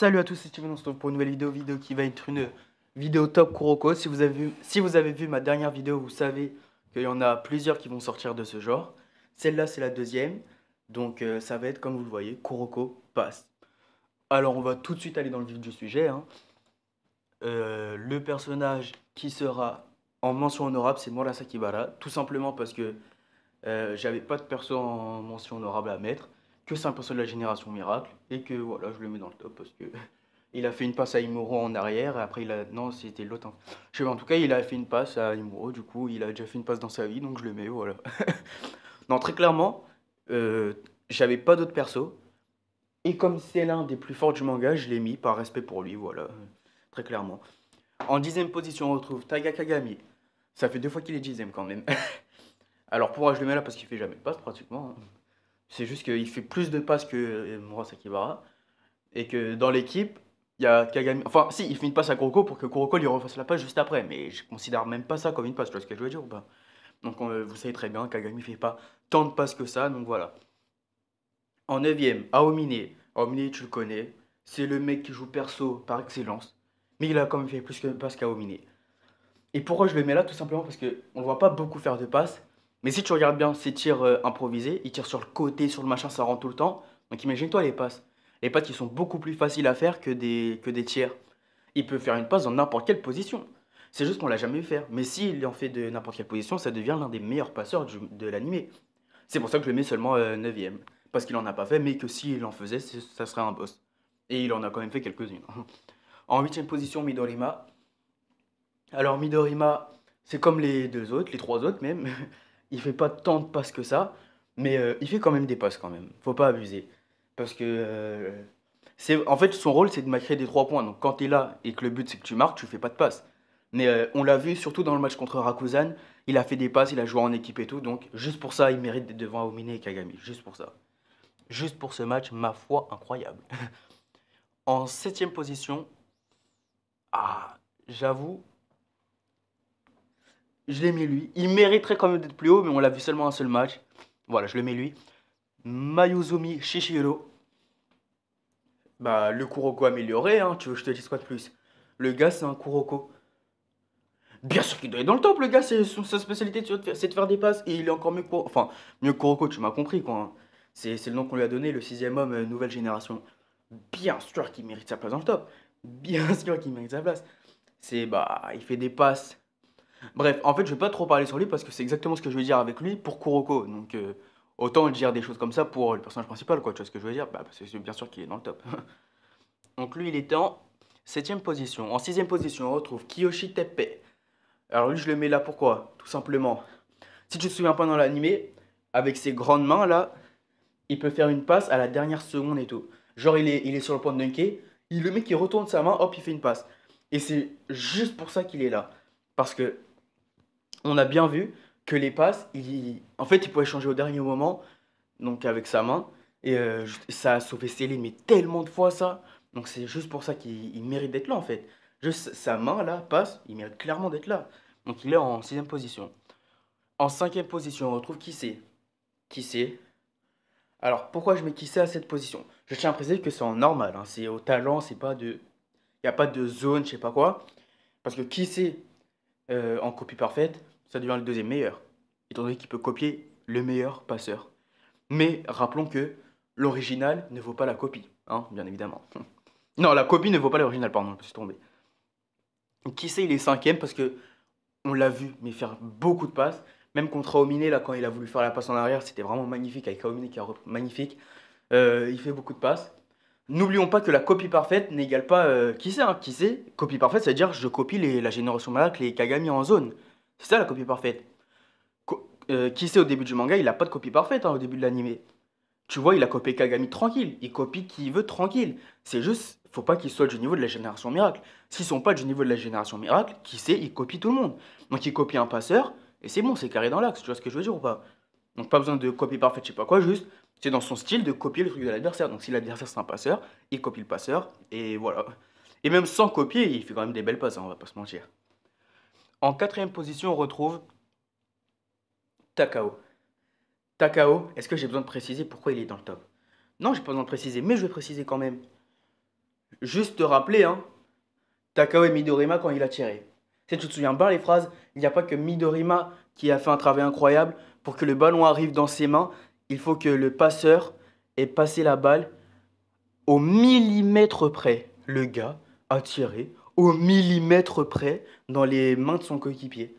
Salut à tous, c'est Steven, on se retrouve pour une nouvelle vidéo, vidéo qui va être une vidéo top Kuroko. Si vous avez vu, si vous avez vu ma dernière vidéo, vous savez qu'il y en a plusieurs qui vont sortir de ce genre. Celle-là, c'est la deuxième, donc euh, ça va être, comme vous le voyez, Kuroko passe. Alors, on va tout de suite aller dans le vif du sujet. Hein. Euh, le personnage qui sera en mention honorable, c'est là, tout simplement parce que euh, j'avais pas de perso en mention honorable à mettre que c'est un perso de la génération miracle et que voilà, je le mets dans le top parce que il a fait une passe à Imoro en arrière et après il a non, c'était l'autre. Hein. Je en tout cas, il a fait une passe à Imoro, du coup, il a déjà fait une passe dans sa vie donc je le mets voilà. non, très clairement, euh, j'avais pas d'autres persos et comme c'est l'un des plus forts du manga, je l'ai mis par respect pour lui, voilà, très clairement. En dixième position, on retrouve Tagakagami Kagami. Ça fait deux fois qu'il est dixième quand même. Alors pourquoi je le mets là Parce qu'il fait jamais de passe pratiquement. Hein. C'est juste qu'il fait plus de passes que qui euh, Sakibara. Et que dans l'équipe, il y a Kagami. Enfin, si, il fait une passe à Kuroko pour que Kuroko lui refasse la passe juste après. Mais je considère même pas ça comme une passe. Tu vois ce que je veux dire ou pas Donc, euh, vous savez très bien, Kagami fait pas tant de passes que ça. Donc voilà. En 9ème, Aomine. Aomine, tu le connais. C'est le mec qui joue perso par excellence. Mais il a quand même fait plus de passes qu'Aomine. Et pourquoi je le mets là Tout simplement parce qu'on ne voit pas beaucoup faire de passes. Mais si tu regardes bien ces tirs euh, improvisés, ils tirent sur le côté, sur le machin, ça rentre tout le temps. Donc imagine-toi les passes. Les passes, qui sont beaucoup plus faciles à faire que des, que des tiers. Il peut faire une passe dans n'importe quelle position. C'est juste qu'on l'a jamais vu faire. Mais s'il en fait de n'importe quelle position, ça devient l'un des meilleurs passeurs de l'animé. C'est pour ça que je le mets seulement 9ème. Euh, Parce qu'il en a pas fait, mais que s'il en faisait, ça serait un boss. Et il en a quand même fait quelques-unes. en 8ème position, Midorima. Alors Midorima, c'est comme les deux autres, les trois autres même. Il fait pas tant de passes que ça, mais euh, il fait quand même des passes quand même. Faut pas abuser. Parce que. Euh, c'est, en fait, son rôle, c'est de marquer des trois points. Donc quand tu es là et que le but, c'est que tu marques, tu fais pas de passes. Mais euh, on l'a vu surtout dans le match contre Rakuzan. Il a fait des passes, il a joué en équipe et tout. Donc juste pour ça, il mérite d'être devant Aomine et Kagami. Juste pour ça. Juste pour ce match, ma foi, incroyable. en septième position, ah, j'avoue, je l'ai mis lui. Il mériterait quand même d'être plus haut, mais on l'a vu seulement un seul match. Voilà, je le mets lui. Mayuzumi Shishiro. Bah, le Kuroko amélioré, hein. Tu veux que je te dis quoi de plus Le gars, c'est un Kuroko. Bien sûr qu'il doit être dans le top, le gars. C'est sa spécialité, c'est de faire des passes. Et il est encore mieux que Enfin, mieux que Kuroko, tu m'as compris, quoi. Hein. C'est le nom qu'on lui a donné, le sixième homme, euh, nouvelle génération. Bien sûr qu'il mérite sa place dans le top. Bien sûr qu'il mérite sa place. C'est, bah, il fait des passes Bref, en fait, je vais pas trop parler sur lui parce que c'est exactement ce que je veux dire avec lui pour Kuroko. Donc, autant euh, autant dire des choses comme ça pour le personnage principal, quoi. Tu vois ce que je veux dire bah, Parce que c'est bien sûr qu'il est dans le top. Donc, lui, il est en 7 position. En 6 position, on retrouve Kiyoshi Tepe. Alors, lui, je le mets là pourquoi Tout simplement. Si tu te souviens pas dans l'animé, avec ses grandes mains là, il peut faire une passe à la dernière seconde et tout. Genre, il est, il est sur le point de dunker, il, le met il retourne sa main, hop, il fait une passe. Et c'est juste pour ça qu'il est là. Parce que on a bien vu que les passes, il, en fait, il pouvait changer au dernier moment, donc avec sa main. Euh, et ça a sauvé Céline, mais tellement de fois ça. Donc c'est juste pour ça qu'il mérite d'être là, en fait. sa main, là, passe, il mérite clairement d'être là. Donc il est en sixième position. En cinquième position, on retrouve qui c'est Qui c'est Alors pourquoi je mets qui c'est à cette position Je tiens à préciser que c'est en normal, hein. c'est au talent, c'est pas de. Il n'y a pas de zone, je sais pas quoi. Parce que qui euh, c'est en copie parfaite ça devient le deuxième meilleur, étant donné qu'il peut copier le meilleur passeur. Mais rappelons que l'original ne vaut pas la copie, hein, bien évidemment. Non, la copie ne vaut pas l'original, pardon, je me suis tombé. Qui sait, il est cinquième parce que on l'a vu, mais faire beaucoup de passes. Même contre Aomine, là, quand il a voulu faire la passe en arrière, c'était vraiment magnifique avec Aomine qui est magnifique. Euh, il fait beaucoup de passes. N'oublions pas que la copie parfaite n'égale pas euh, qui sait, hein, qui sait. Copie parfaite, c'est-à-dire je copie la génération malade, les Kagami en zone. C'est ça la copie parfaite. Euh, qui sait au début du manga, il n'a pas de copie parfaite hein, au début de l'animé Tu vois, il a copié Kagami tranquille. Il copie qui veut tranquille. C'est juste, faut pas qu'il soient du niveau de la génération miracle. S'ils sont pas du niveau de la génération miracle, qui sait, il copie tout le monde. Donc il copie un passeur, et c'est bon, c'est carré dans l'axe. Tu vois ce que je veux dire ou pas Donc pas besoin de copie parfaite, je sais pas quoi, juste c'est dans son style de copier le truc de l'adversaire. Donc si l'adversaire c'est un passeur, il copie le passeur, et voilà. Et même sans copier, il fait quand même des belles passes, hein, on va pas se mentir. En quatrième position, on retrouve Takao. Takao, est-ce que j'ai besoin de préciser pourquoi il est dans le top Non, j'ai pas besoin de préciser, mais je vais préciser quand même. Juste te rappeler, hein, Takao et Midorima quand il a tiré. Si tu te souviens bien les phrases, il n'y a pas que Midorima qui a fait un travail incroyable. Pour que le ballon arrive dans ses mains, il faut que le passeur ait passé la balle au millimètre près. Le gars a tiré au millimètre près dans les mains de son coéquipier.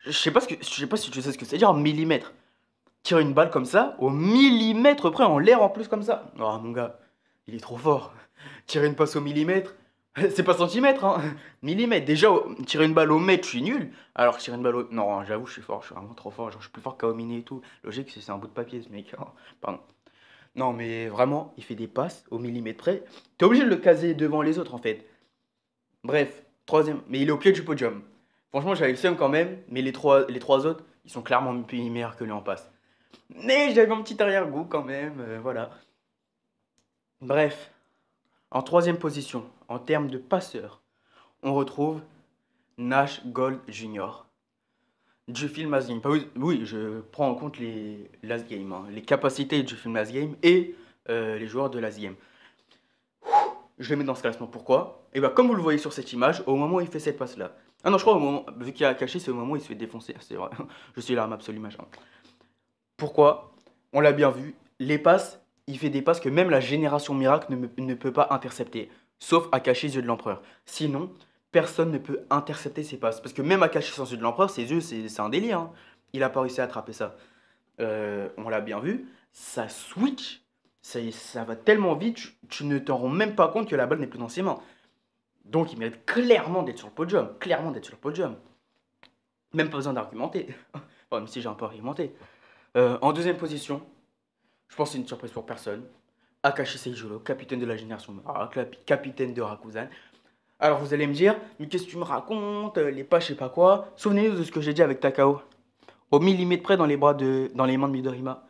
Je sais pas, ce je sais pas si tu sais ce que c'est dire millimètre. Tirer une balle comme ça, au millimètre près, en l'air en plus comme ça. Oh mon gars, il est trop fort. Tirer une passe au millimètre, c'est pas centimètre, hein. Millimètre. Déjà, tirer une balle au mètre, je suis nul. Alors tirer une balle au. Non, j'avoue, je suis fort, je suis vraiment trop fort. Genre, je suis plus fort qu'Aomini et tout. Logique, c'est un bout de papier ce mec. Hein. Pardon. Non, mais vraiment, il fait des passes au millimètre près. T'es obligé de le caser devant les autres en fait. Bref, troisième. Mais il est au pied du podium. Franchement, j'avais le seum quand même, mais les trois, autres, ils sont clairement meilleurs que lui en passe. Mais j'avais mon petit arrière-goût quand même, euh, voilà. Bref, en troisième position, en termes de passeur, on retrouve Nash Gold Jr. du film Oui, je prends en compte les Last Game, hein. les capacités du film Last Game et euh, les joueurs de Last Game je le mets dans ce classement. Pourquoi Et eh bien, comme vous le voyez sur cette image, au moment où il fait cette passe-là. Ah non, je crois au moment, vu qu'il a caché, c'est au moment où il se fait défoncer. Ah, c'est vrai, je suis l'arme absolue, machin. Pourquoi On l'a bien vu, les passes, il fait des passes que même la génération miracle ne, peut pas intercepter, sauf à cacher les yeux de l'empereur. Sinon, personne ne peut intercepter ses passes. Parce que même à cacher sans yeux de l'empereur, ses yeux, c'est un délire. Hein. Il a pas réussi à attraper ça. Euh, on l'a bien vu, ça switch ça va tellement vite, tu, ne t'en rends même pas compte que la balle n'est plus dans ses mains. Donc il mérite clairement d'être sur le podium, clairement d'être sur le podium. Même pas besoin d'argumenter, même si j'ai un peu argumenté. Euh, en deuxième position, je pense que c'est une surprise pour personne. Akashi Seijuro, capitaine de la génération capitaine de Rakuzan. Alors vous allez me dire, mais qu'est-ce que tu me racontes, les pas je sais pas quoi. Souvenez-vous de ce que j'ai dit avec Takao. Au millimètre près dans les bras de, dans les mains de Midorima.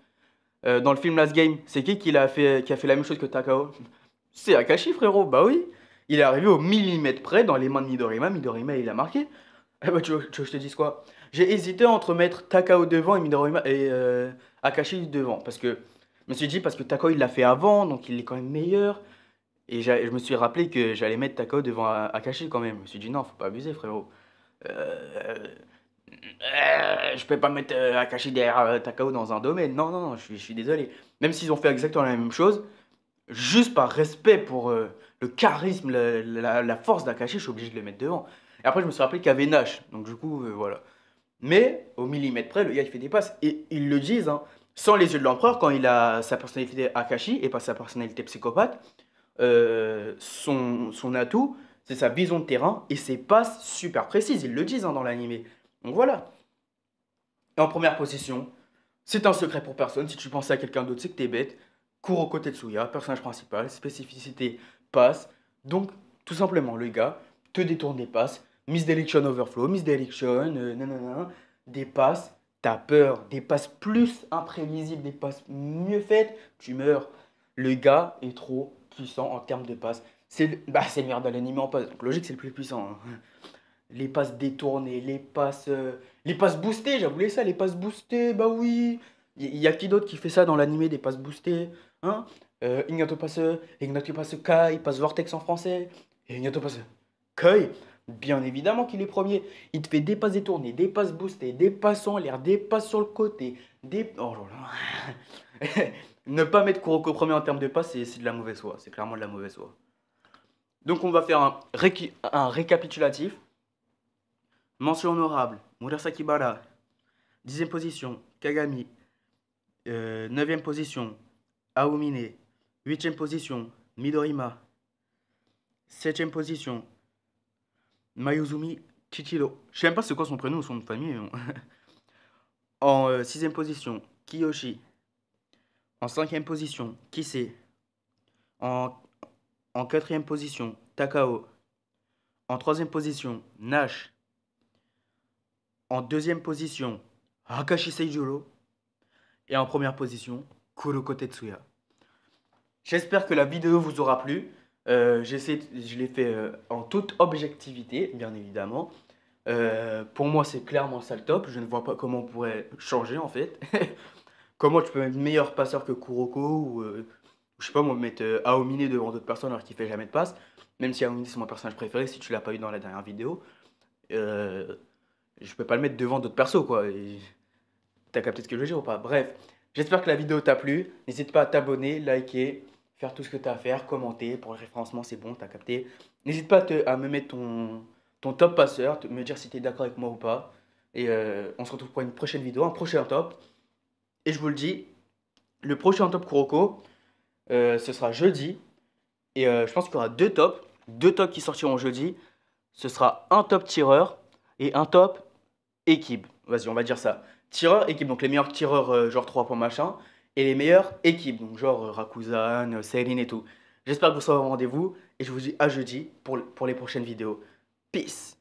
Euh, dans le film Last Game, c'est qui qui a, fait, qui a fait la même chose que Takao C'est Akashi, frérot, bah oui. Il est arrivé au millimètre près dans les mains de Midorima. Midorima, il a marqué. Eh bah, tu veux, je te dise quoi J'ai hésité entre mettre Takao devant et Midorima et euh, Akashi devant. Parce que je me suis dit, parce que Takao, il l'a fait avant, donc il est quand même meilleur. Et je me suis rappelé que j'allais mettre Takao devant Akashi quand même. Je me suis dit, non, faut pas abuser, frérot. Euh, euh, je peux pas mettre euh, Akashi derrière euh, Takao dans un domaine. Non, non, non je, suis, désolé. Même s'ils ont fait exactement la même chose, juste par respect pour le charisme, la, force d'Akashi, je suis obligé de le mettre devant. Et après, je me suis rappelé qu'il y avait Nash. Donc, du coup, voilà. Mais au millimètre près, le gars, il fait des passes. Et ils le disent, hein, sans les yeux de l'empereur, quand il a sa personnalité Akashi et pas sa personnalité psychopathe, son, atout, c'est sa vision de terrain et ses passes super précises. Ils le disent hein, dans l'animé. Donc voilà. en première position, c'est un secret pour personne. Si tu pensais à quelqu'un d'autre, c'est que t'es bête. cours de Souya, personnage principal, spécificité passe. Donc, tout simplement, le gars te détourne des passes. Miss Deliction overflow, Miss euh, nanana, des passes. T'as peur, des passes plus imprévisibles, des passes mieux faites, tu meurs. Le gars est trop puissant en termes de passes. C'est bah, le merde de l'anime en passe. Donc, logique, c'est le plus puissant. Hein. Les passes détournées, les passes, euh, les passes boostées, j'avoue ça, les passes boostées, bah oui. Il y, a qui d'autre qui fait ça dans l'animé, des passes boostées hein euh, Ignato passe, Ignato passe Kai, passe Vortex en français, et Ignato passe Kai. Bien évidemment qu'il est premier. Il te fait des passes détournées, des passes boostées, des passes en l'air, des passes sur le côté, des. Oh là là. ne pas mettre Kuroko premier en termes de passes, c'est de la mauvaise foi. C'est clairement de la mauvaise foi. Donc on va faire un récapitulatif. Mention honorable, Murasaki Bara. Dixième position, Kagami. 9 euh, neuvième position, Aomine. Huitième position, Midorima. Septième position, Mayuzumi Chichiro. Je sais même pas c'est quoi son prénom ou son nom de famille. en 6 euh, sixième position, Kiyoshi. En cinquième position, Kise. En, en quatrième position, Takao. En troisième position, Nash. En deuxième position, Hakashi Seijuro. Et en première position, Kuroko Tetsuya. J'espère que la vidéo vous aura plu. Euh, je l'ai fait euh, en toute objectivité, bien évidemment. Euh, pour moi, c'est clairement ça le top. Je ne vois pas comment on pourrait changer, en fait. comment tu peux être meilleur passeur que Kuroko ou, euh, je sais pas, moi, mettre Aomine devant d'autres personnes alors qu'il fait jamais de passe. Même si Aomine, c'est mon personnage préféré, si tu ne l'as pas eu dans la dernière vidéo je peux pas le mettre devant d'autres persos, quoi. T'as capté ce que je veux dire ou pas Bref, j'espère que la vidéo t'a plu. N'hésite pas à t'abonner, liker, faire tout ce que t'as à faire, commenter. Pour le référencement, c'est bon, t'as capté. N'hésite pas à, me mettre ton, ton top passeur, te, me dire si t'es d'accord avec moi ou pas. Et euh, on se retrouve pour une prochaine vidéo, un prochain top. Et je vous le dis, le prochain top Kuroko, euh, ce sera jeudi. Et euh, je pense qu'il y aura deux tops. Deux tops qui sortiront jeudi. Ce sera un top tireur et un top équipe. Vas-y, on va dire ça. Tireur, équipe. Donc les meilleurs tireurs, euh, genre 3 points machin. Et les meilleures équipes. Donc genre euh, Rakuzan, euh, Céline et tout. J'espère que vous serez au rendez-vous. Et je vous dis à jeudi pour, pour les prochaines vidéos. Peace